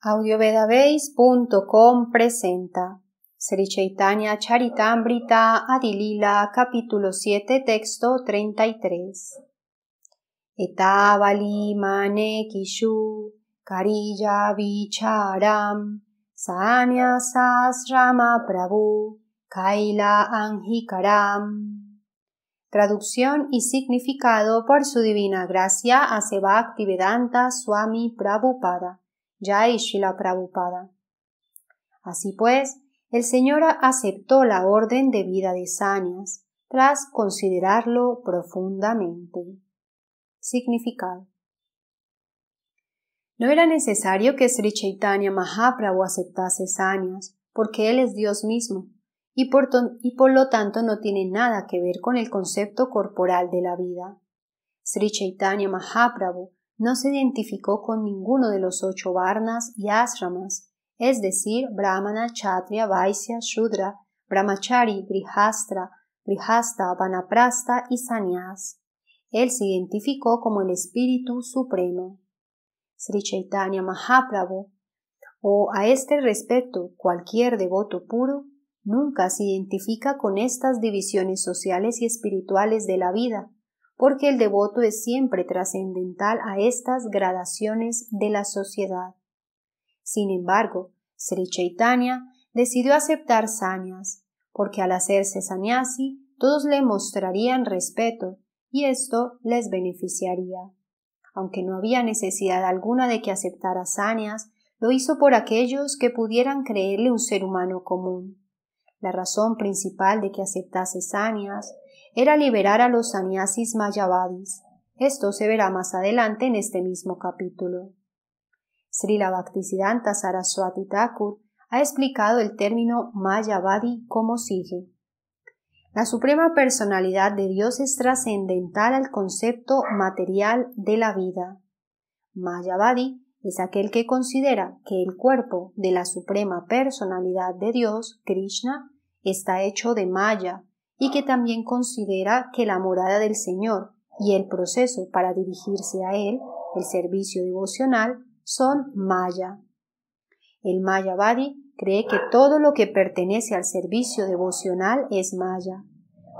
audiovedabase.com presenta Sri Chaitanya Charitamrita Adilila capítulo 7 texto 33 Etabali mane kishu karija vicharam sanya sasrama prabhu kaila anhikaram Traducción y significado por su divina gracia a Swami Prabhupada ya Prabhupada. Así pues, el Señor aceptó la orden de vida de Sanias tras considerarlo profundamente. Significado. No era necesario que Sri Chaitanya Mahaprabhu aceptase Sanyas, porque él es Dios mismo, y por, y por lo tanto no tiene nada que ver con el concepto corporal de la vida. Sri Chaitanya Mahaprabhu no se identificó con ninguno de los ocho varnas y asramas, es decir, brahmana, chatria, vaisya, shudra, brahmachari, grihastra, grihasta, vanaprasta y sanyas. Él se identificó como el Espíritu Supremo. Sri Chaitanya Mahaprabhu, o a este respecto cualquier devoto puro, nunca se identifica con estas divisiones sociales y espirituales de la vida, porque el devoto es siempre trascendental a estas gradaciones de la sociedad. Sin embargo, Sri decidió aceptar sañas, porque al hacerse sanyasi todos le mostrarían respeto y esto les beneficiaría. Aunque no había necesidad alguna de que aceptara sañas, lo hizo por aquellos que pudieran creerle un ser humano común. La razón principal de que aceptase sañas era liberar a los sannyasis mayavadis. Esto se verá más adelante en este mismo capítulo. Srila Bhaktisiddhanta Saraswati Thakur ha explicado el término mayavadi como sigue. La suprema personalidad de Dios es trascendental al concepto material de la vida. Mayavadi es aquel que considera que el cuerpo de la suprema personalidad de Dios, Krishna, está hecho de maya, y que también considera que la morada del Señor y el proceso para dirigirse a Él, el servicio devocional, son Maya. El Mayavadi cree que todo lo que pertenece al servicio devocional es Maya.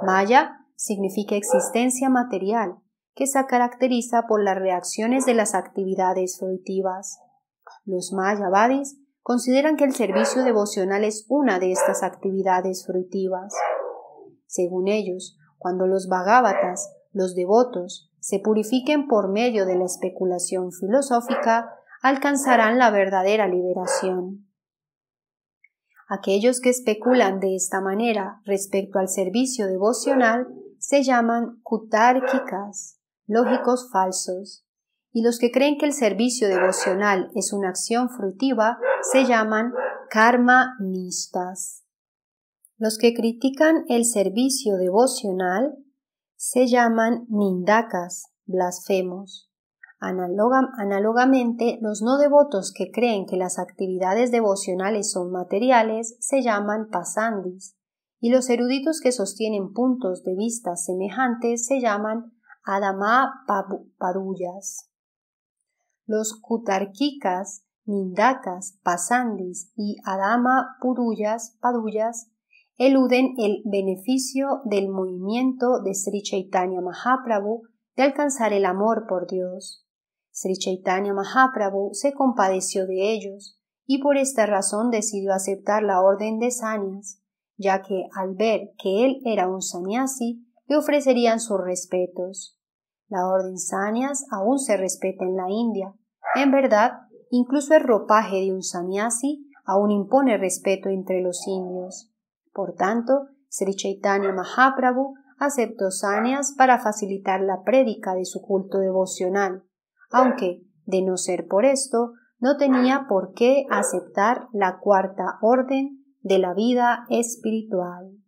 Maya significa existencia material, que se caracteriza por las reacciones de las actividades fruitivas. Los Mayavadis consideran que el servicio devocional es una de estas actividades fruitivas. Según ellos, cuando los Bhagavatas, los devotos, se purifiquen por medio de la especulación filosófica, alcanzarán la verdadera liberación. Aquellos que especulan de esta manera respecto al servicio devocional se llaman cutárquicas, lógicos falsos, y los que creen que el servicio devocional es una acción frutiva se llaman karma los que critican el servicio devocional se llaman nindakas, blasfemos. análogamente, los no devotos que creen que las actividades devocionales son materiales se llaman pasandis, y los eruditos que sostienen puntos de vista semejantes se llaman adama padullas. Los Kutarkikas, nindakas, pasandis y adama purullas, padullas eluden el beneficio del movimiento de Sri Chaitanya Mahaprabhu de alcanzar el amor por Dios. Sri Chaitanya Mahaprabhu se compadeció de ellos y por esta razón decidió aceptar la orden de Sanyas, ya que al ver que él era un Sanyasi, le ofrecerían sus respetos. La orden Sanyas aún se respeta en la India. En verdad, incluso el ropaje de un Sanyasi aún impone respeto entre los indios. Por tanto, Sri Chaitanya Mahaprabhu aceptó sáneas para facilitar la prédica de su culto devocional, aunque, de no ser por esto, no tenía por qué aceptar la cuarta orden de la vida espiritual.